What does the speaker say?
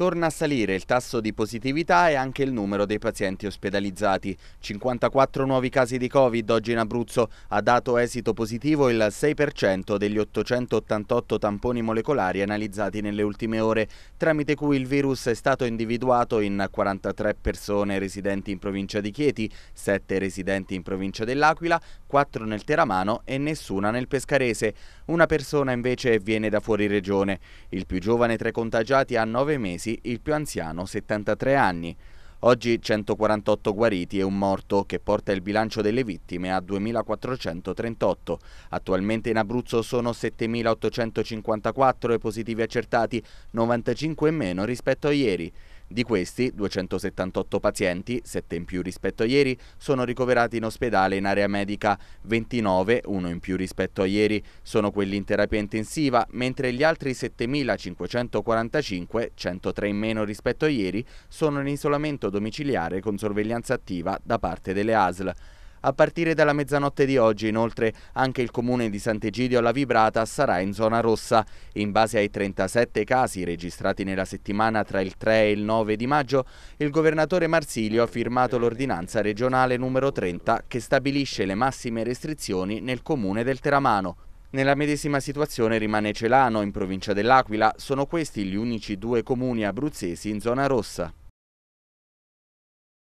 Torna a salire il tasso di positività e anche il numero dei pazienti ospedalizzati. 54 nuovi casi di Covid oggi in Abruzzo ha dato esito positivo il 6% degli 888 tamponi molecolari analizzati nelle ultime ore, tramite cui il virus è stato individuato in 43 persone residenti in provincia di Chieti, 7 residenti in provincia dell'Aquila, 4 nel Teramano e nessuna nel Pescarese. Una persona invece viene da fuori regione. Il più giovane tra i contagiati ha 9 mesi Brindisi, il più anziano 73 anni. Oggi 148 guariti e un morto che porta il bilancio delle vittime a 2.438. Attualmente in Abruzzo sono 7.854 i positivi accertati, 95 in meno rispetto a ieri. Di questi, 278 pazienti, 7 in più rispetto a ieri, sono ricoverati in ospedale in area medica, 29, 1 in più rispetto a ieri, sono quelli in terapia intensiva, mentre gli altri 7.545, 103 in meno rispetto a ieri, sono in isolamento domiciliare con sorveglianza attiva da parte delle ASL. A partire dalla mezzanotte di oggi, inoltre, anche il comune di Sant'Egidio alla Vibrata sarà in zona rossa. In base ai 37 casi registrati nella settimana tra il 3 e il 9 di maggio, il governatore Marsilio ha firmato l'ordinanza regionale numero 30 che stabilisce le massime restrizioni nel comune del Teramano. Nella medesima situazione rimane Celano, in provincia dell'Aquila, sono questi gli unici due comuni abruzzesi in zona rossa.